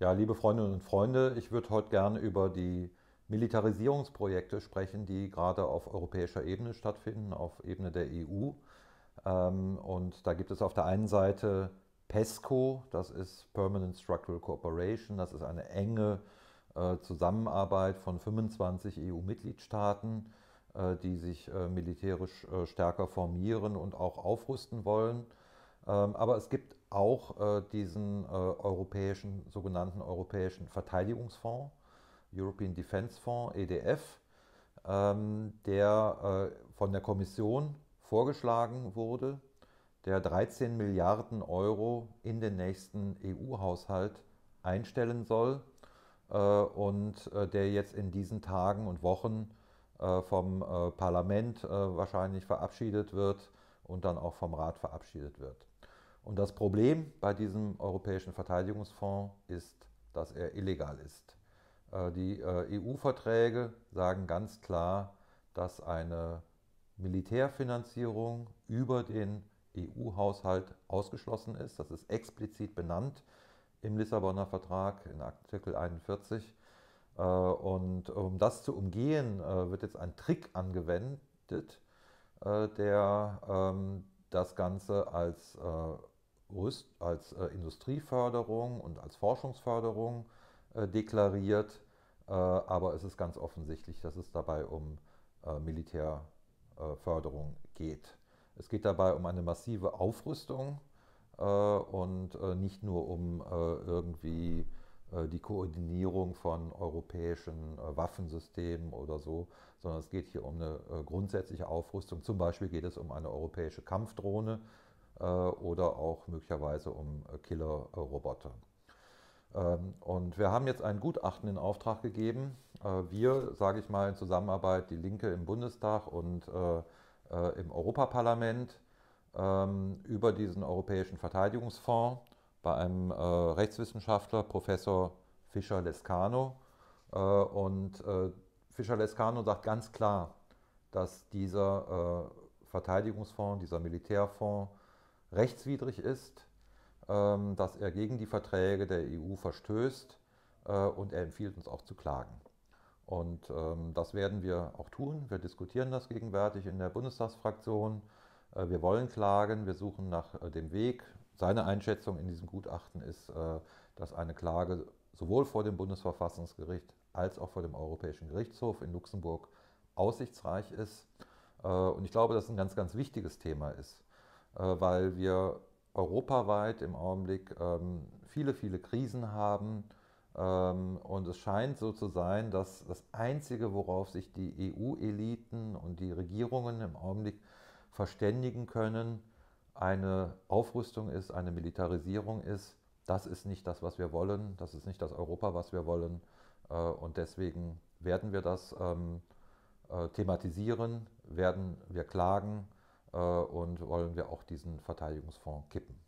Ja, liebe Freundinnen und Freunde, ich würde heute gerne über die Militarisierungsprojekte sprechen, die gerade auf europäischer Ebene stattfinden, auf Ebene der EU. Ähm, und da gibt es auf der einen Seite PESCO, das ist Permanent Structural Cooperation, das ist eine enge äh, Zusammenarbeit von 25 EU-Mitgliedstaaten, äh, die sich äh, militärisch stärker formieren und auch aufrüsten wollen. Ähm, aber es gibt auch äh, diesen äh, europäischen, sogenannten Europäischen Verteidigungsfonds, European Defense Fonds, EDF, ähm, der äh, von der Kommission vorgeschlagen wurde, der 13 Milliarden Euro in den nächsten EU-Haushalt einstellen soll und der jetzt in diesen Tagen und Wochen vom Parlament wahrscheinlich verabschiedet wird und dann auch vom Rat verabschiedet wird. Und das Problem bei diesem Europäischen Verteidigungsfonds ist, dass er illegal ist. Äh, die äh, EU-Verträge sagen ganz klar, dass eine Militärfinanzierung über den EU-Haushalt ausgeschlossen ist. Das ist explizit benannt im Lissabonner Vertrag in Artikel 41. Äh, und um das zu umgehen, wird jetzt ein Trick angewendet, der ähm, das Ganze als Rüst als äh, Industrieförderung und als Forschungsförderung äh, deklariert, äh, aber es ist ganz offensichtlich, dass es dabei um äh, Militärförderung äh, geht. Es geht dabei um eine massive Aufrüstung äh, und nicht nur um irgendwie die Koordinierung von europäischen Waffensystemen oder so, sondern es geht hier um eine grundsätzliche Aufrüstung. Zum Beispiel geht es um eine europäische Kampfdrohne, äh, oder auch möglicherweise um äh, Killerroboter. Ähm, und wir haben jetzt ein Gutachten in Auftrag gegeben. Äh, wir, sage ich mal, in Zusammenarbeit die Linke im Bundestag und im Europaparlament ähm, über diesen Europäischen Verteidigungsfonds bei einem Rechtswissenschaftler, Professor Fischer-Lescano. Und Fischer-Lescano sagt ganz klar, dass dieser Verteidigungsfonds, dieser Militärfonds rechtswidrig ist, ähm, dass er gegen die Verträge der EU verstößt äh, und er empfiehlt uns auch zu klagen. Und ähm, das werden wir auch tun. Wir diskutieren das gegenwärtig in der Bundestagsfraktion. Äh, wir wollen klagen, wir suchen nach äh, dem Weg. Seine Einschätzung in diesem Gutachten ist, dass eine Klage sowohl vor dem Bundesverfassungsgericht als auch vor dem Europäischen Gerichtshof in Luxemburg aussichtsreich ist. Und ich glaube, dass es ein ganz, ganz wichtiges Thema ist. Äh, weil wir europaweit im Augenblick ähm, viele, viele Krisen haben. Ähm, und es scheint so zu sein, dass das Einzige, worauf sich die EU-Eliten und die Regierungen im Augenblick verständigen können, eine Aufrüstung ist, eine Militarisierung ist. Das ist nicht das, was wir wollen. Das ist nicht das Europa, was wir wollen. Äh, und deswegen werden wir das ähm, äh, thematisieren, werden wir klagen äh, und wollen wir auch diesen Verteidigungsfonds kippen.